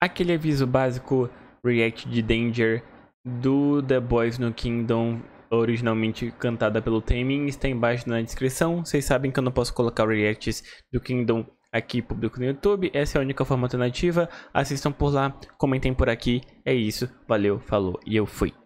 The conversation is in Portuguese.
aquele aviso básico React de Danger do The Boys no Kingdom, originalmente cantada pelo Temin, está embaixo na descrição. Vocês sabem que eu não posso colocar reacts do Kingdom aqui público no YouTube. Essa é a única forma alternativa. Assistam por lá, comentem por aqui. É isso. Valeu, falou e eu fui.